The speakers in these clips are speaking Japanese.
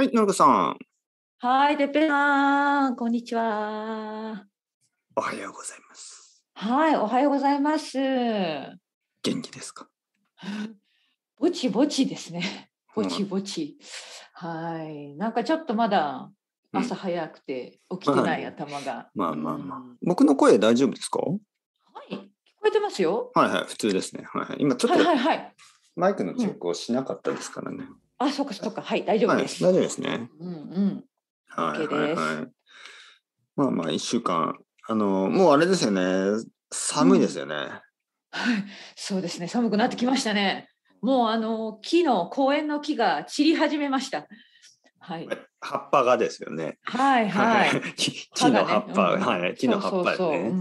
はい、のるかさん。はい、てっぺさん、こんにちは。おはようございます。はい、おはようございます。元気ですか。ぼちぼちですね。ぼちぼち。うん、はい、なんかちょっとまだ朝早くて起きてない頭が。まあまあまあ。僕の声大丈夫ですか。はい、聞こえてますよ。はいはい、普通ですね。はいはい、今ちょっと。はいはい、マイクのチェックをしなかったですからね。うんあ、そっかそっか。はい、大丈夫です。はい、大丈夫ですね。うんうん。はい、はい、はい。まあまあ、1週間。あの、もうあれですよね。寒いですよね、うん、はい、そうですね。寒くなってきましたね。もうあの木の公園の木が散り始めました。はい。葉っぱがですよね。はいはい。木の葉っぱ、ね、はい木の葉っぱですね。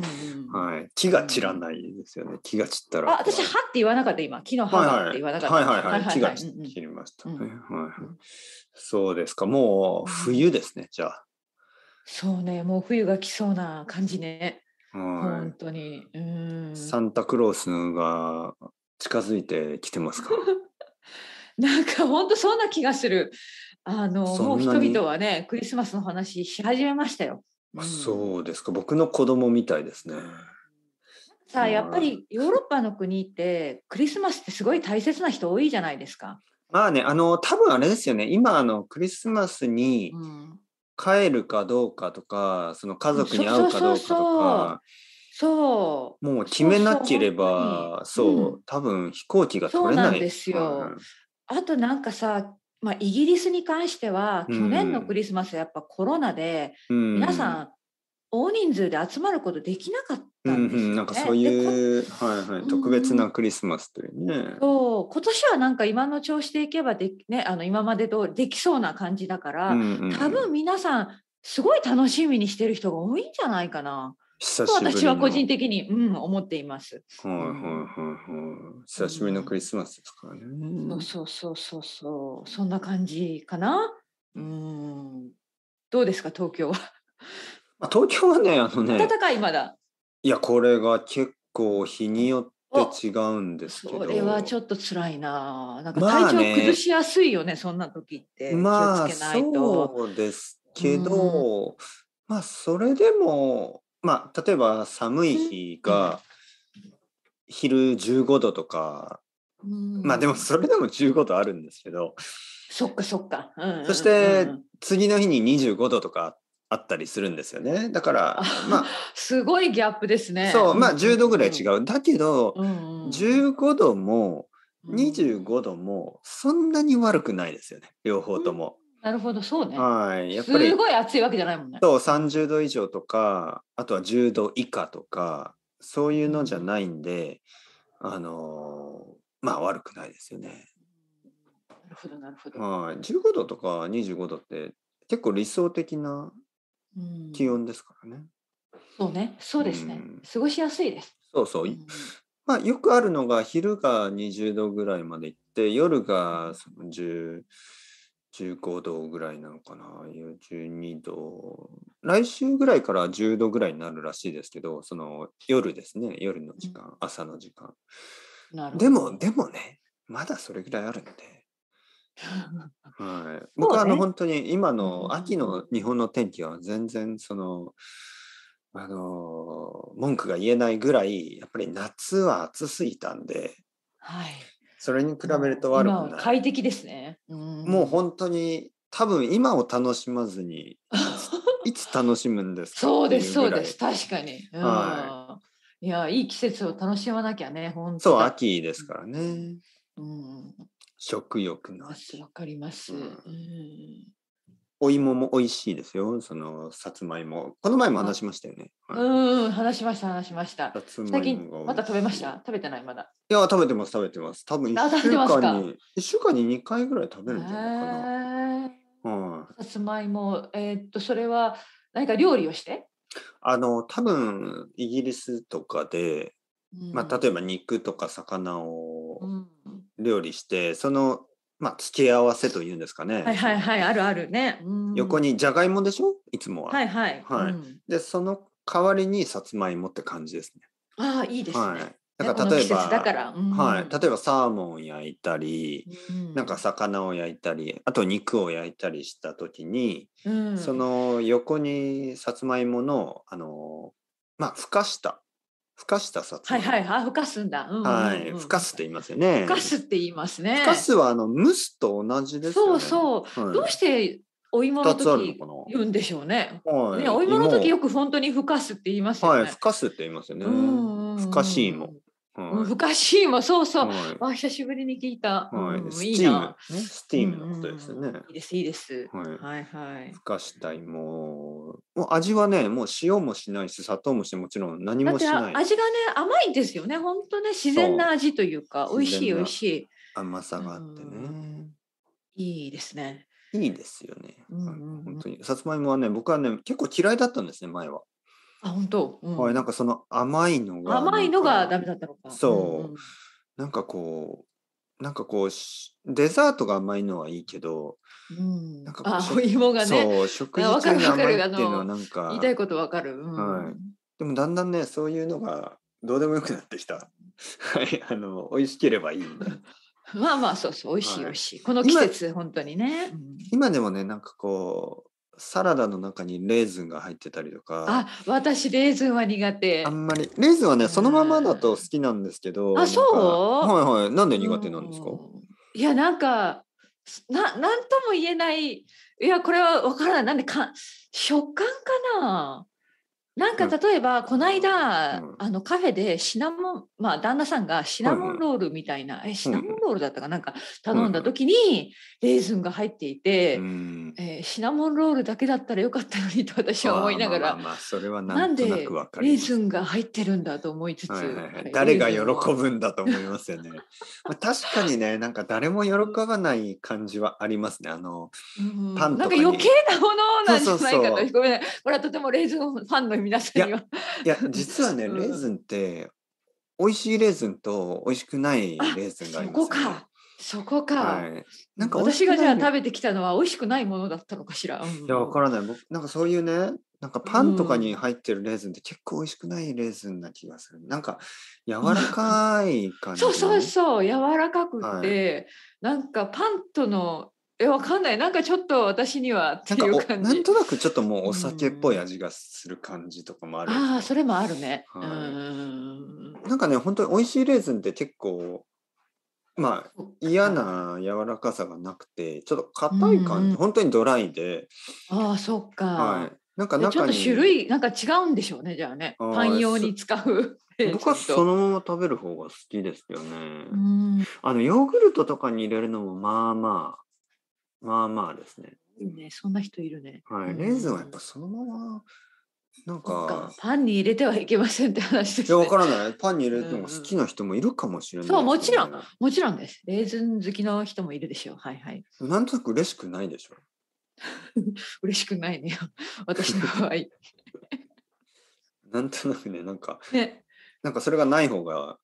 はい、木が散らないですよね。木が散ったら。あ、私葉って言わなかった今。木の葉って言わなかった。はいはいはい。木が散りました、うんうんはい、そうですか。もう冬ですね。じゃあ。そうね。もう冬が来そうな感じね。はい、本当に。うん。サンタクロースが近づいてきてますか。なんか本当そんな気がする。あのもう人々はねクリスマスの話し始めましたよ。うん、そうですか僕の子供みたいですね。さあやっぱりヨーロッパの国ってクリスマスってすごい大切な人多いじゃないですか。まあねあの多分あれですよね今あのクリスマスに帰るかどうかとか、うん、その家族に会うかどうかとか。そうもう決めなければそう、う多分飛行機が取れないそうなんですよ、あとなんかさまあ、イギリスに関しては去年のクリスマスやっぱコロナで皆さん大人数で集まることできなかったんですよ、ね、うんうん、なんかそういう、はいはい、特別なクリスマスというね。うん、そう今年はなんか今の調子でいけばでね、あの今までとできそうな感じだから、うんうん、多分皆さんすごい楽しみにしてる人が多いんじゃないかな。久しぶり私は個人的に、うん、思っています。はいはいはいはい。久しぶりのクリスマスですからね。うん、そうそうそうそう。そんな感じかな。うん。どうですか、東京は。ま あ、東京はね、あのね。暖かいまだ。いや、これが結構日によって。違うんですけどそれはちょっと辛いななんか体調崩しやすいよねまあね、そんな時ってまあそうですけど、うん、まあそれでもまあ、例えば寒い日が昼15度とか、うん、まあでもそれでも15度あるんですけど、そっかそっか、うんうんうん、そして次の日に25度とかあったりするんですよねだからまあすごいギャップですねそうまあ10度ぐらい違う、うんうん、だけど、15度も25度もそんなに悪くないですよね両方とも、なるほど、そうね。はい。やっぱり。すごい暑いわけじゃないもんね。そう、30度以上とか、あとは10度以下とか、そういうのじゃないんで、あのー、まあ悪くないですよね。なるほど、なるほど。はい。15度とか25度って結構理想的な気温ですからね。うん、そうね、そうですね、うん、過ごしやすいです。そうそう。うん、まあよくあるのが昼が20度ぐらいまで行って、夜がその10、15度ぐらいなのかな、12度、来週ぐらいから10度ぐらいになるらしいですけど、その夜ですね、夜の時間、うん、朝の時間。でも、でもね、まだそれぐらいあるんで。はい、僕はあの、ね、本当に今の秋の日本の天気は全然その、あの文句が言えないぐらいやっぱり夏は暑すぎたんで、はい、それに比べると悪くない。快適ですね。もう本当に多分今を楽しまずに いつ楽しむんですかそうですそうです確かに。はい。いやいい季節を楽しまなきゃね本当。そう秋ですからね。うん。食欲のわかります。うんお芋も美味しいですよ。そのさつまいも。この前も話しましたよね。うん、話しました、話しました。さつまいもまた食べました食べてない、まだ。いや、食べてます、食べてます。多分一週間に、1週間に2回ぐらい食べるんじゃないかな。はい、さつまいも、えー、っと、それは何か料理をしてあの、多分イギリスとかで、まあ、例えば肉とか魚を料理して、そのまあ、付け合わせというんですかね。はいはいはい、あるあるね。横にじゃがいもでしょいつもは。はいはい。はい、うん、で、その代わりにさつまいもって感じですね。ああ、いいですね。はいだから例えば、だから、はい、例えばサーモンを焼いたり、うなんか魚を焼いたりあと肉を焼いたりした時に、うん、その横にさつまいものあのまあふかしたふかしたさつまいも。はいはい、ふかすんだ。うんうんうんはい。ふかすって言いますよね。ふかすって言いますね。ふかすはあの蒸すと同じですよそうそう。はいどうしてお芋の時言うんでしょうね。はい。ね、お芋の時よく本当にふかすって言いますよね。はい、ふかすって言いますよね。うんうんうん。ふかし芋。はい、難しいもそうそう、はい、久しぶりに聞いた、はいうん、いいなスティームのことですね、うんうん、いいですいいです、はい、はいはいふかしたいもう味はねもう塩もしないし砂糖もしてもちろん何もしない味がね甘いんですよね本当ね自然な味というか美味しい美味しい甘さがあってねいいですねいいですよね、うんうんうん、本当にさつまいもはね僕はね結構嫌いだったんですね前はあ本当、うん、はいなんかその甘いのが甘いのがダメだったのかそう、うんうん、なんかこうなんかこうデザートが甘いのはいいけど、うん、なんかあお芋がねそう食事中に甘いっていうのはなんか言いたいことわかる、うん、はい、でもだんだんねそういうのがどうでもよくなってきたはいあの美味しければいい まあまあそうそう美味しい美味しい、はい、この季節本当にね今でもねなんかこうサラダの中にレーズンが入ってたりとかあ私レーズンは苦手あんまりレーズンはねそのままだと好きなんですけどあそうはいはいなんで苦手なんですかいやなんかな何とも言えないいやこれは分からないなんでか食感かななんか例えば、この間、うん、あのカフェでシナモン、まあ旦那さんがシナモンロールみたいな、うん、え、シナモンロールだったかなんか頼んだ時に、レーズンが入っていて、うん、えー、シナモンロールだけだったらよかったのにと私は思いながら、まあそれはなんでレーズンが入ってるんだと思いつつ、はいはいはい、誰が喜ぶんだと思いますよね。まあ確かにね、なんか誰も喜ばない感じはありますね。あの、パンとかなんか余計なものなんじゃないかと、ごめんな、ね、これはとてもレーズンファンの皆さんには。いや実はね、うん、レーズンって美味しいレーズンと美味しくないレーズンがあります、ね、そこかそこか、はい、なんか私がじゃあ食べてきたのは美味しくないものだったのかしら、うん、いやわからない僕なんかそういうねなんかパンとかに入ってるレーズンって結構美味しくないレーズンな気がする。なんか柔らかい感じ、ね、そうそうそう、柔らかくて、はい、なんかパンとのえ、わかんない。なんかちょっと私にはっていう感じ。なんとなくちょっともうお酒っぽい味がする感じとかもある。ああ、それもあるね。はい、うんなんかね、本当に美味しいレーズンって結構、まあ嫌な柔らかさがなくて、ちょっと硬い感じ、うん、本当にドライで。ああ、そっか。はい。なんか中に種類なんか違うんでしょうねじゃあねパン用に使う僕はそのまま食べる方が好きですよねあのヨーグルトとかに入れるのもまあまあまあまあですね。ね、そんな人いるね。はい、レーズンはやっぱそのまま、なんか。パンに入れてはいけませんって話です、いや、ね。わからない。パンに入れても好きな人もいるかもしれない、そう、もちろん、もちろんです。レーズン好きの人もいるでしょう。はいはい。なんとなく嬉しくないでしょ。う。嬉しくないね。私の場合。なんとなくね、なんか、ね、なんかそれがない方が、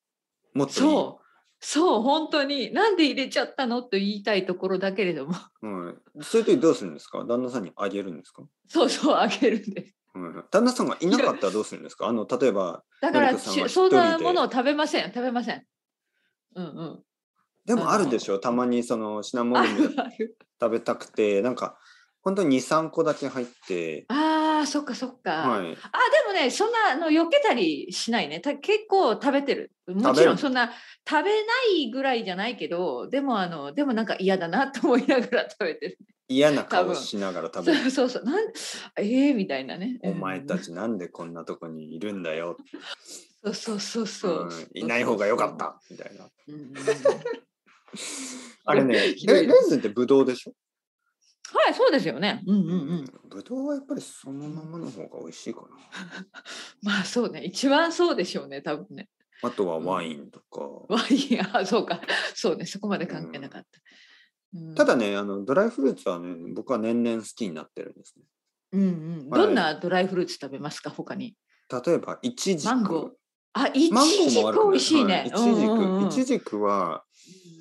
もっといい。そそう、本当に。なんで入れちゃったのと言いたいところだけれども。はい。そういう時どうするんですか旦那さんにあげるんですかそうそう、あげるんです。はい、旦那さんがいなかったらどうするんですかあの、例えば、だから、そんなものを食べません。食べません。うんうん。でもあるでしょたまにそのシナモン食べたくて、なんか、本当に2、3個だけ入って、ああそっかそっか、はい、あでもねそんなの避けたりしないね結構食べてるもちろんそんな食べないぐらいじゃないけどでもあのでもなんか嫌だなと思いながら食べてる嫌な顔しながら食べるそうそうなんええー、みたいなねお前たちなんでこんなとこにいるんだよそうそうそうそう、うん、いない方が良かったみたいな、あれねレレーズンってブドウでしょいそうですよね。うんうんうん。ぶどうはやっぱりそのままの方が美味しいかな。まあそうね、一番そうでしょうね、多分ね。あとはワインとか。ワイン、あ、そうか、そうね、そこまで関係なかった。うんうん、ただね、あのドライフルーツはね、僕は年々好きになってるんですね。うんうん。どんなドライフルーツ食べますか、他に。例えば、いちじく。マンゴー。あ、いちじく美味しいね。いちじく、いちじくは。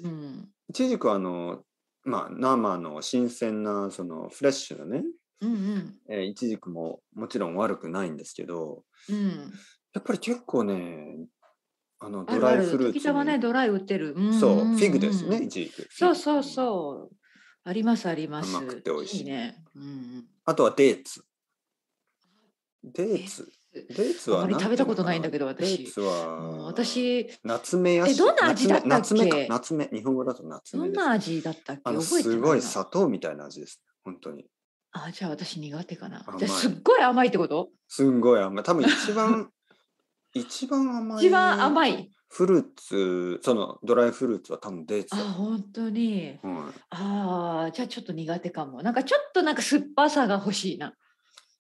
うん。いちじくあのまあ、生の新鮮なそのフレッシュなね、うんうえいちじくももちろん悪くないんですけど、うん、やっぱり結構ねあのドライフルーツはねドライ売ってる、うんうんうん、そうフィグですねいちじくそうそうそうありますあります甘くて美味しいね、うん、あとはデーツデーツドイツはあまり食べたことないんだけど私。ドイツは私夏目やし。えどんな味だったっけ？夏目夏目日本語だと夏目どんな味だったっけ？あの覚えてすごい砂糖みたいな味です本当に。あじゃあ私苦手かな。じゃすっごい甘いってことすんごい甘い。多分一番 一番甘い。一番甘い。フルーツそのドライフルーツは多分デーツあ本当に、はい、ああじゃあちょっと苦手かもなんかちょっとなんか酸っぱさが欲しいな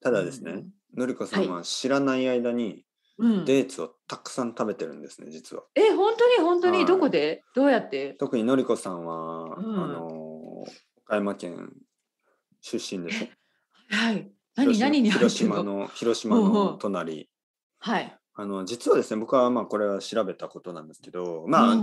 ただですね、うん、のりかさんは知らない間にデーツをたくさん食べてるんですね、実は。え本当に本当にどこでどうやって特にのりこさんは、あの岡山県出身です。はい何何に広島の広島の隣。はい。あの実はですね僕はまあこれは調べたことなんですけどまあ、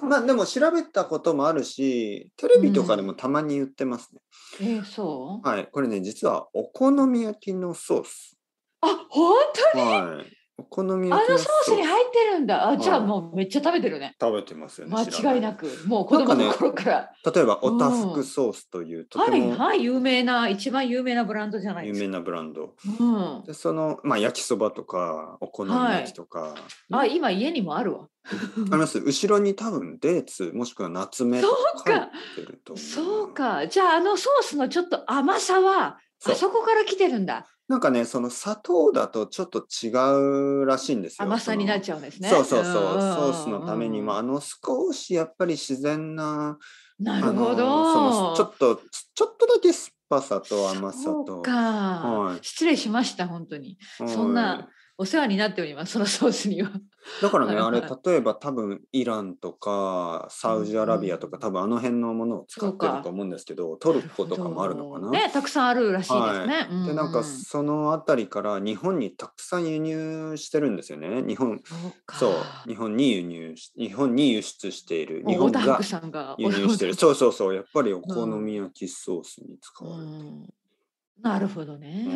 まあでも調べたこともあるしテレビとかでもたまに言ってますね。うん、えー、そうはいこれね実はお好み焼きのソース。あ本当に、はい、お好み焼きあのソースに入ってるんだ。あ、じゃあもうめっちゃ食べてるね。食べてますよね。間違いなく。もう子供の頃から。例えば、おたふくソースという、とても、はい、はい、有名な、一番有名なブランドじゃないですか。有名なブランド。うん、でその、まあ、焼きそばとか、お好み焼きとか。はい、あ、今家にもあるわ。あります後ろに多分デーツもしくは夏目とか入ってるとそうかじゃああのソースのちょっと甘さはあそこから来てるんだなんかね、その砂糖だとちょっと違うらしいんですよ。甘さになっちゃうんですね。そうそうそう。ソースのためにも、あの少しやっぱり自然な、なるほど。そのちょっと、ちょっとだけ酸っぱさと甘さと。はい、失礼しました、本当に。そんなお世話になっております、そのソースには。だからね、あれ例えば多分イランとかサウジアラビアとか、うん、多分あの辺のものを使ってると思うんですけどトルコとかもあるのかな。ねたくさんあるらしいですね。はい、でなんかその辺りから日本にたくさん輸入してるんですよね日本そう日本に輸入日本に輸出している日本が輸入してる そうそうそうやっぱりお好み焼きソースに使われてる。うんなるほどね。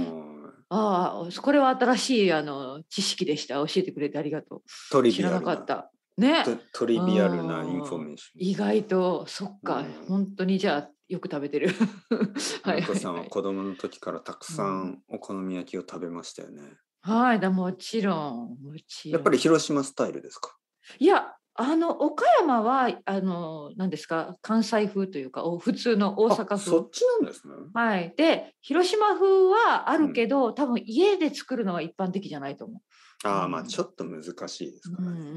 ああ、これは新しいあの知識でした。教えてくれてありがとう。トリビアルな。知らなかった。ね。トリビアルなインフォメーション。意外と、そっか、本当にじゃあ、よく食べてる。はい。お子さんは子供の時からたくさんお好み焼きを食べましたよね。はい、だもちろん。もちろん。やっぱり広島スタイルですか。いや、あの岡山はあの何ですか関西風というか普通の大阪風そっちなんですね。はい、で広島風はあるけど、うん、多分家で作るのは一般的じゃないと思う。ああ、まあちょっと難しいですかね。うん、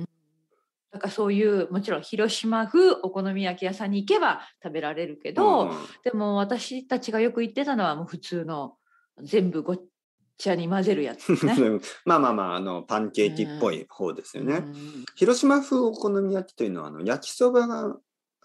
だからそういうもちろん広島風お好み焼き屋さんに行けば食べられるけど、でも私たちがよく行ってたのはもう普通の全部ご茶に混ぜるやつ、ね、まあまあまああのパンケーキっぽい方ですよね、広島風お好み焼きというのはあの焼きそばが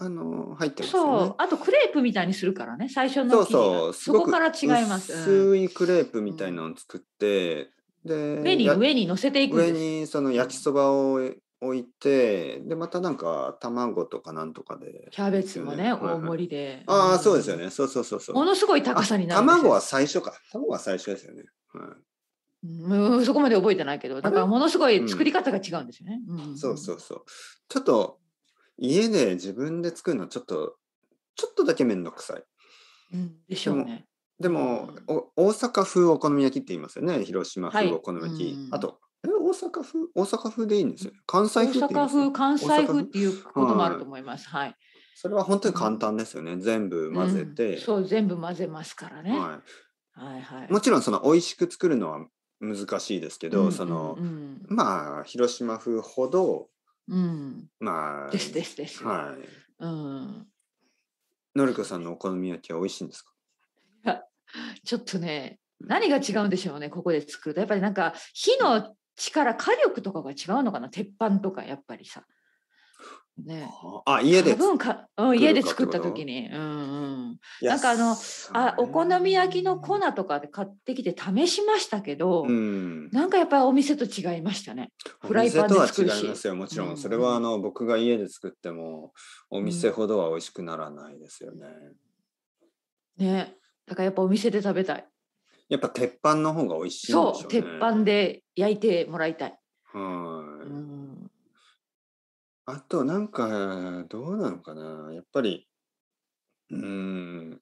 あの入ってます、ね、そうあとクレープみたいにするからね最初のそうそうそこから違います薄いクレープみたいなのを作って、うん、で上に上に乗せていく上にその焼きそばを置いてでまたなんか卵とかなんとかで、ね、キャベツもね、はいはい、大盛りでああそうですよねそうそうそうそうものすごい高さになる卵は最初か卵は最初ですよねはい、うんそこまで覚えてないけどだからものすごい作り方が違うんですよね。うん、うん、そうそうそうちょっと家で自分で作るのちょっとちょっとだけ面倒くさい。うん、でしょうね。でも、うん、大阪風お好み焼きって言いますよね広島風お好み焼き、はい、あとえ大阪風大阪風でいいんですよ関西風大阪風関西風っていうこともあると思います、はい、はい、それは本当に簡単ですよね、全部混ぜて、うん、そう全部混ぜますからね、はい、はいはい、もちろんその美味しく作るのは難しいですけど、うんうんうん、そのまあ広島風ほど、うん、まあですですですはい、うん、のりこさんのお好み焼きは美味しいんですかいやちょっとね何が違うんでしょうねここで作るとやっぱりなんか火の力火力とかが違うのかな鉄板とかやっぱりさね。あ、家で。分か、うん、家で作った時に、うんうん。なんかあの、あ、お好み焼きの粉とかで買ってきて試しましたけど。うん、なんかやっぱりお店と違いましたね。フライパンで作るし。違いますよ、もちろん、それはあの、僕が家で作っても。お店ほどは美味しくならないですよね。うん、ね、だからやっぱお店で食べたい。やっぱ鉄板の方が美味しい、ね、そう、鉄板で焼いてもらいたい。はい。うんあとなんか、どうなのかな。やっぱり、うん。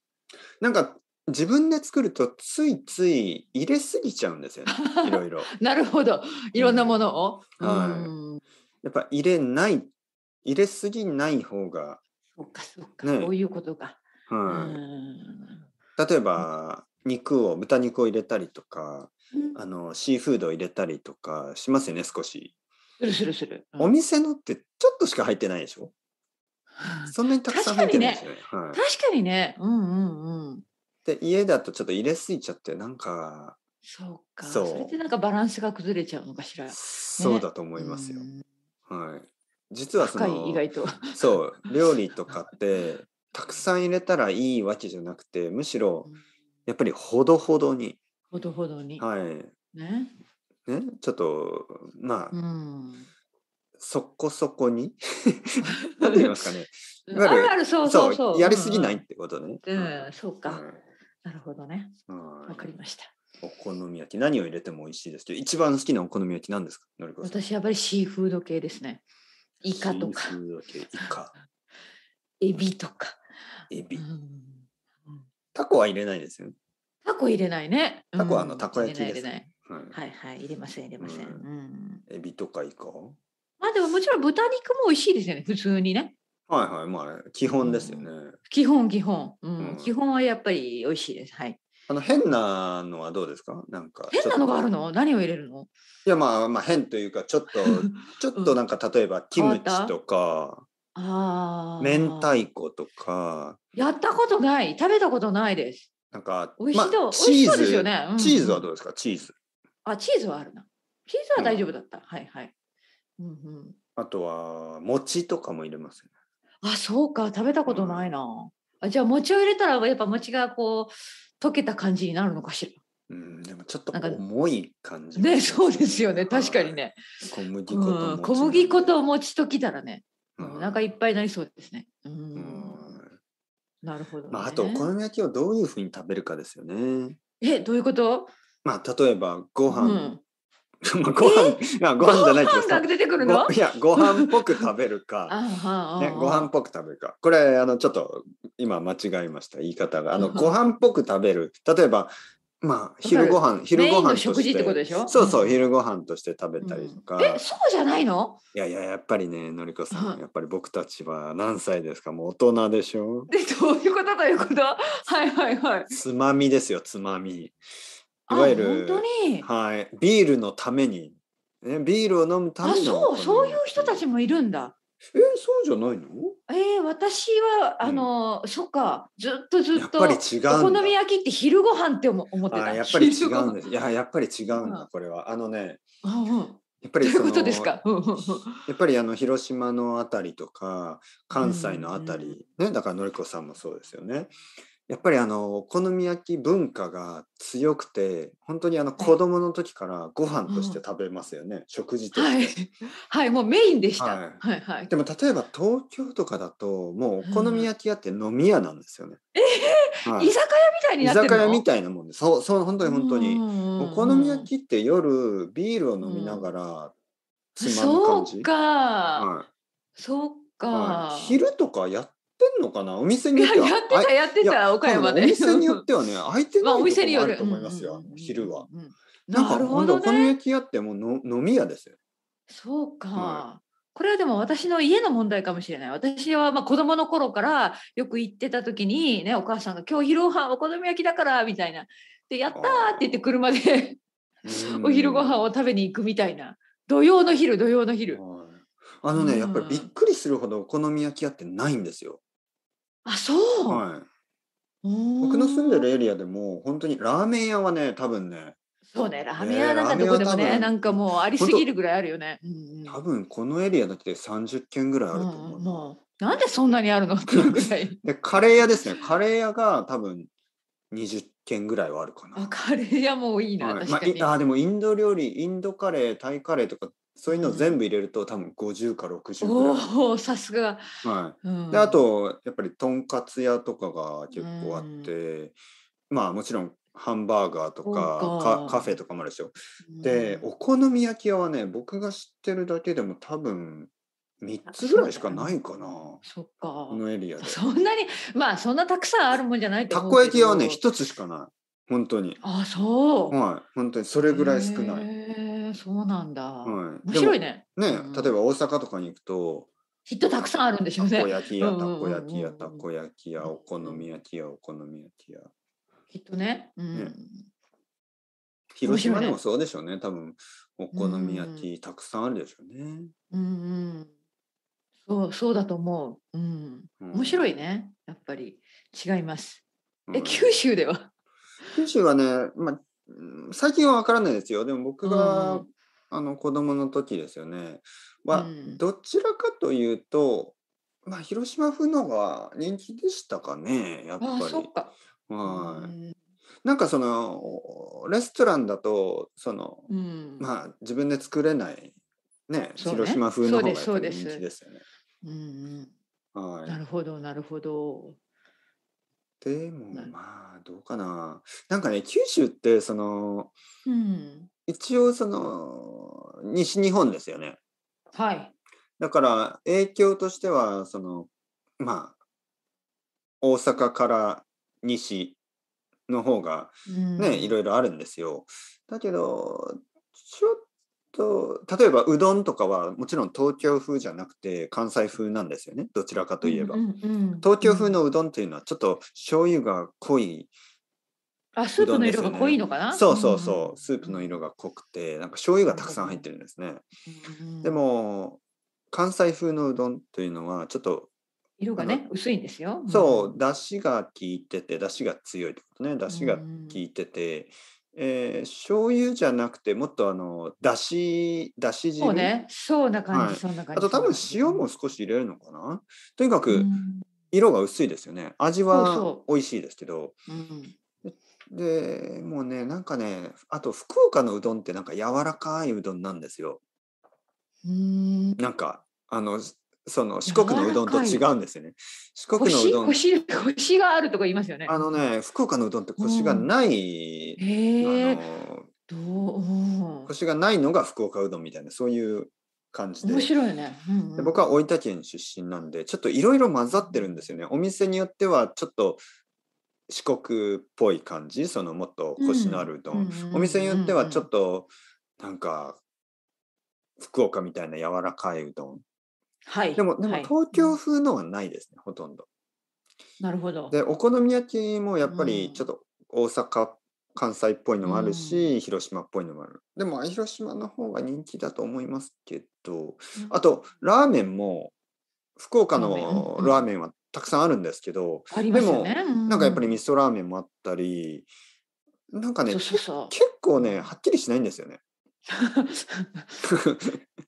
なんか、自分で作るとついつい入れすぎちゃうんですよね。いろいろ。なるほど。いろんなものを。うん、はい。やっぱ入れない、入れすぎない方が。そっかそっか、ね、そういうことか。はい、例えば、肉を、豚肉を入れたりとか、うん、あのシーフードを入れたりとかしますよね、少し。するするする。うん、お店のってちょっとしか入ってないでしょそんなにたくさん入ってないですよね。確かにね。はい、確かにねうんうんうん。で家だとちょっと入れすぎちゃってなんか。そうか。そうそれでなんかバランスが崩れちゃうのかしら。ね、そうだと思いますよ。はい。実はその意外とそう 料理とかってたくさん入れたらいいわけじゃなくてむしろやっぱりほどほどに。ほどほどに。はい。ね。ね、ちょっと、まあ、うん、そこそこに、て言いますかね。あるある、そうそうそう。やりすぎないってことね。うん、うんうん、そうか。なるほどね。わかりました。お好み焼き、何を入れても美味しいですけど、一番好きなお好み焼きなんですか私、やっぱりシーフード系ですね。イカとか。シーフード系、イカ。エビとか。エビ。タコは入れないですよね。タコ入れないね。タコはあのたこ焼きです、ね。はい、はい入れません入れません、うん、エビとかイカまあでももちろん豚肉も美味しいですよね普通にねはいはいまあ基本ですよね、基本基本、うん、うん、基本はやっぱり美味しいですはいあの変なのはどうですかなんか変なのがあるの何を入れるのいやまあまあ変というかちょっと ちょっとなんか例えばキムチとかあ明太子とかやったことない食べたことないですなんか美味しそう、まあ、チーズですよね、うん、チーズはどうですかチーズあチーズはあるなチーズは大丈夫だった、うん、はいはい、うんうん、あとは餅とかも入れますねあそうか食べたことないな、うん、あじゃあ餅を入れたらやっぱ餅がこう溶けた感じになるのかしらうん、でもちょっと重い感じね、ね、そうですよね確かにね、小麦粉と、うん、小麦粉と餅ときたらね、うん、お腹いっぱいになりそうですねうんなるほど、ね、まあ、あとお好み焼きをどういうふうに食べるかですよねえどういうことまあ、例えばご飯、うん まあ、ご飯、まあ、ご飯じゃないけどさ。出てくるの いや、ご飯っぽく食べるか、ね、ご飯っぽく食べるか。これ、あの、ちょっと、今間違えました、言い方が。あの、ご飯っぽく食べる。例えば、まあ、昼ご飯、昼ご飯として。食事ってことでしょそうそう、昼ご飯として食べたりとか。うん、え、そうじゃないのいやいや、やっぱりね、のりこさん、やっぱり僕たちは何歳ですかもう大人でしょで、どういうことどういうことはいはいはい。つまみですよ、つまみ。いわゆる本当に、はい、ビールのために、ね、ビールを飲むためのあそうそういう人たちもいるんだ。えー、そうじゃないの？えー、私はあの、うん、そっかずっとずっとやっぱり違お好み焼きって昼ご飯って思ってた。やっぱり違うんです。いややっぱり違うんだ、これはあのね。うんやっぱりそのやっぱりあの広島のあたりとか関西のあたり、うん、ねだからのりこさんもそうですよね。やっぱりあのお好み焼き文化が強くて本当にあの子供の時からご飯として食べますよね、はい、食事として、はい、はい、もうメインでした、はい、はいはいでも例えば東京とかだともうお好み焼き屋って飲み屋なんですよね、うん、はい、居酒屋みたいになってる居酒屋みたいなもんでそうそう本当に本当にお好み焼きって夜ビールを飲みながらつまむ感じ、そうか、はい、そうか、はい、昼とかやっんのかなお店によっては。やってた、やってた、岡山で。お店によってはね、空 いてないとこあると思いますよ、昼は。うんか、ほんとお好み焼き屋ってもうの飲み屋ですよ。そうか。これはでも私の家の問題かもしれない。私はまあ子供の頃からよく行ってた時にね、お母さんが今日昼ご飯お好み焼きだからみたいな。で、やったーって言って車でお昼ご飯を食べに行くみたいな。土曜の昼、土曜の昼。あのね、やっぱりびっくりするほどお好み焼き屋ってないんですよ。あそう、はい、僕の住んでるエリアでも本当にラーメン屋はね多分ねそうねラーメン屋なんかどこでもね、なんかもうありすぎるぐらいあるよね、うん、多分このエリアだけで30軒ぐらいあると思う、うなんでそんなにあるの っていうぐらいでカレー屋ですねカレー屋が多分20軒ぐらいはあるかな。カレー屋もいいな、はい、まあ、あでもインド料理インドカレータイカレーとかそういうの全部入れると多分50か60ぐらい。おおさすが。はい、うん、であとやっぱりとんかつ屋とかが結構あって、うん、まあもちろんハンバーガーとかかカフェとかもあるでしょ。うん、でお好み焼き屋はね僕が知ってるだけでも多分三つぐらいしかないかな。そっか。このエリアで。そんなにまあそんなたくさんあるもんじゃないたこ焼き屋はね一つしかない。本当に。あそう。はい本当にそれぐらい少ない。そうなんだ、はい、面白いねね、うん、例えば大阪とかに行くときっとたくさんあるんでしょうねたこ焼きやたこ焼きやたこ焼きやお好み焼きやお好み焼きやきっとね,、うん、ね広島でもそうでしょうね、ね、多分お好み焼きたくさんあるでしょうねうん、うんそうそうだと思う、うん、うん、面白いねやっぱり違いますえ、九州では九州はね、まあ、最近は分からないですよでも僕が、うん、あの子供の時ですよねは、うん、どちらかというと、まあ、広島風のが人気でしたかねやっぱり。はい、なんかそのレストランだとその、うん、まあ自分で作れないね、ね広島風の方が人気ですよね。はい、なるほどなるほど。でもまあどうかな。なんかね九州ってそのうん。一応その西日本ですよね。はい。だから影響としてはそのまあ大阪から西の方がうねいろいろあるんですよ。だけどちょっと例えばうどんとかはもちろん東京風じゃなくて関西風なんですよねどちらかといえば、うんうんうん、東京風のうどんっていうのはちょっと醤油が濃い、うあスープの色が濃いのかな、そうそうそう、うんうん、スープの色が濃くてなんか醤油がたくさん入ってるんですね、うんうん、でも関西風のうどんというのはちょっと色がね薄いんですよ、そうだしが効いててだしが強いってことねだしが効いてて、えー、醤油じゃなくてもっとあのだしだし汁そうねそうな感じ、はい、そんな感じあと多分塩も少し入れるのかなとにかく色が薄いですよね味は美味しいですけどでもうねなんかねあと福岡のうどんってなんか柔らかいうどんなんですよなんかあのその四国のうどんと違うんですよね。四国のうどん。腰腰があるとか言いますよね。あのね、福岡のうどんって腰がない。あのどう、腰がないのが福岡うどんみたいなそういう感じで面白いね、うんうん、で僕は大分県出身なんでちょっといろいろ混ざってるんですよねお店によってはちょっと四国っぽい感じそのもっと腰のあるうどん、お店によってはちょっとなんか福岡みたいな柔らかいうどんはい、でもでも東京風のはないですね、ほとんど。なるほど。でお好み焼きもやっぱりちょっと大阪、うん、関西っぽいのもあるし、うん、広島っぽいのもある。でも広島の方が人気だと思いますけど、あとラーメンも福岡のラーメンはたくさんあるんですけど、でも、なんかやっぱり味噌ラーメンもあったり、なんかね結構ねはっきりしないんですよね。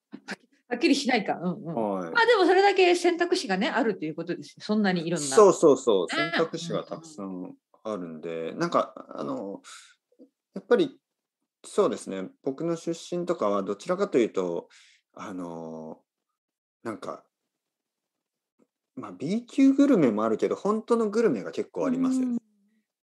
はっきりしないか。うんうん。はい、まあでもそれだけ選択肢がね、あるということです。そんなにいろんな。そうそうそう。選択肢がたくさんあるんで、うん、なんか、あの、やっぱり、そうですね。僕の出身とかはどちらかというと、あの、なんか、まあ、B 級グルメもあるけど、本当のグルメが結構ありますよね。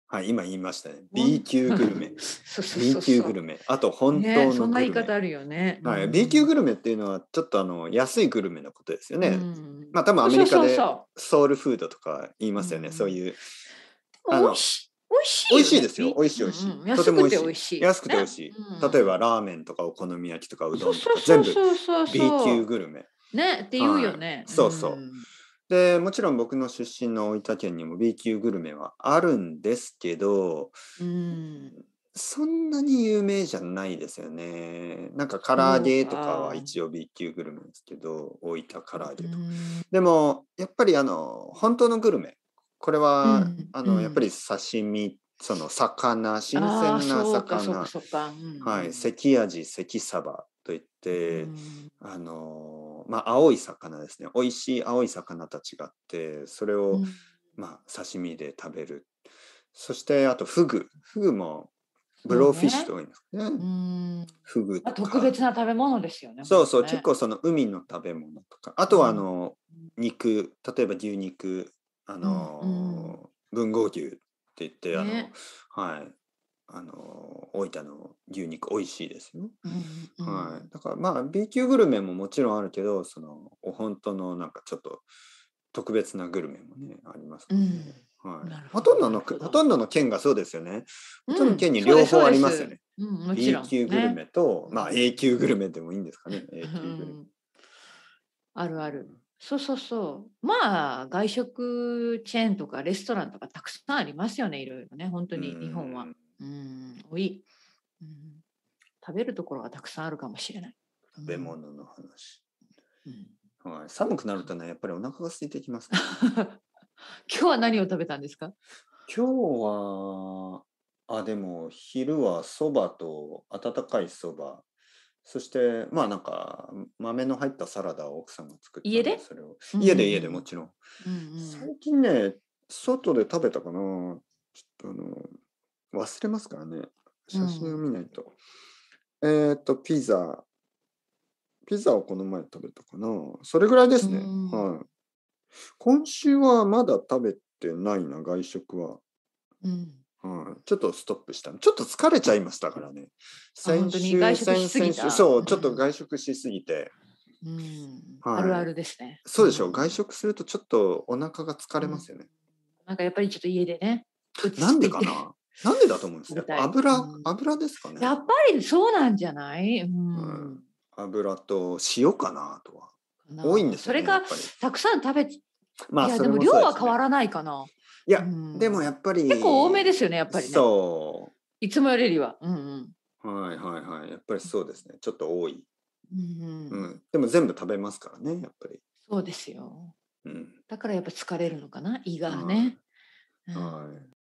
はい、今言いましたね。B 級グルメ。そうそう B 級グルメ。あと、本当のグルメ、ね、そんな言い方あるよね、はい。B 級グルメっていうのは、ちょっとあの安いグルメのことですよね。うん、まあ、多分アメリカでソウルフードとか言いますよね、そういう。あの美味しい、ね、美味しいですよ。美味しい美味しい。とてもん、安美味しい。安くて美味しい、例えばラーメンとかお好み焼きとかうどんとか全部 B 級グルメ。ねって言うよね。はい、そうそう。でもちろん僕の出身の大分県にも B 級グルメはあるんですけど、うん、そんなに有名じゃないですよね。なんか唐揚げとかは一応 B 級グルメですけど、うん、大分唐揚げとか。うん、でもやっぱりあの本当のグルメこれは、うん、あのやっぱり刺身その魚新鮮な魚、はい、関アジ関サバといって、あのまあ、青い魚ですね美味しい青い魚たちがあってそれを、うん、まあ、刺身で食べるそしてあとフグフグもブローフィッシュと多いんですね。ねフグとか特別な食べ物ですよね。そうそう、ね、結構その海の食べ物とかあとはあの、肉例えば牛肉あの、うんうん、文豪牛って言ってあの、ね、はいあの大分の牛肉美味しいですよ、うんうん、はい、だからまあ B 級グルメももちろんあるけどそのお本当のなんかちょっと特別なグルメもねありますはい、ほとんどのほとんどの県がそうですよねほとんどの県に両方ありますよね、うん、B 級グルメと、ね、まあ A 級グルメでもいいんですかね A 級グルメ、あるあるそうそうそうまあ外食チェーンとかレストランとかたくさんありますよねいろいろね本当に日本は。うん、多い、うん。食べるところはたくさんあるかもしれない。食べ物の話。うん、はい、寒くなるとね、やっぱりお腹が空いてきます、今日は何を食べたんですか今日は、あ、でも昼はそばと温かいそば。そしてまあなんか豆の入ったサラダを奥さんが作って家でそれを家で家でもちろん、うんうん、最近ね外で食べたかなちょっとあの忘れますからね写真を見ないと、うん、えっ、とピザピザをこの前食べたかなそれぐらいですね、はい今週はまだ食べてないな外食は、うんはい、ちょっとストップしたちょっと疲れちゃいましたからね先週外食しすぎそうちょっと外食しすぎて、うん、あるあるですねそうでしょう外食するとちょっとお腹が疲れますよね、なんかやっぱりちょっと家でねなんでかななんでだと思うんですね。油、油ですかね。やっぱりそうなんじゃない、うん、うん、油と塩かなとは。多いんです、ね、それがたくさん食べまあ、いやでも量は変わらないかな。いや、うん、でもやっぱり結構多めですよねやっぱりね。そう。いつもよりは。うんうん。はいはいはい。やっぱりそうですね。ちょっと多い。うん、うん、うん。でも全部食べますからねやっぱり。そうですよ。うん。だからやっぱ疲れるのかな胃がね。はい。うん、はい